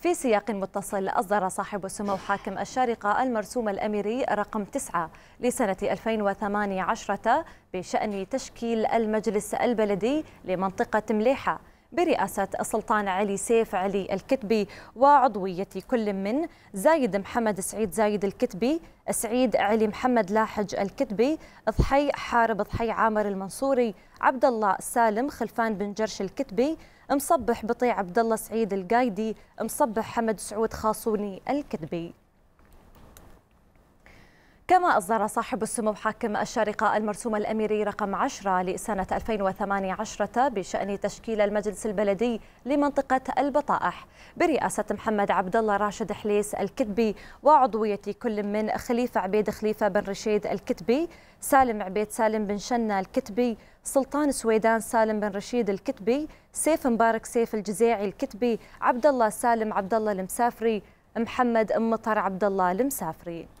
في سياق متصل أصدر صاحب السمو حاكم الشارقة المرسوم الأميري رقم 9 لسنة 2018 بشأن تشكيل المجلس البلدي لمنطقة مليحة برئاسة السلطان علي سيف علي الكتبي وعضوية كل من زايد محمد سعيد زايد الكتبي سعيد علي محمد لاحج الكتبي ضحي حارب ضحي عامر المنصوري عبد الله سالم خلفان بن جرش الكتبي مصبح بطيع عبد الله سعيد القايدي مصبح حمد سعود خاصوني الكتبي كما أصدر صاحب السمو حاكم الشارقة المرسوم الأميري رقم 10 لسنة 2018 بشأن تشكيل المجلس البلدي لمنطقة البطائح برئاسة محمد عبد الله راشد حليس الكتبي وعضوية كل من خليفة عبيد خليفة بن رشيد الكتبي سالم عبيد سالم بن شنة الكتبي سلطان سويدان سالم بن رشيد الكتبي سيف مبارك سيف الجزيعي الكتبي عبد الله سالم عبد الله المسافري محمد مطر عبد الله المسافري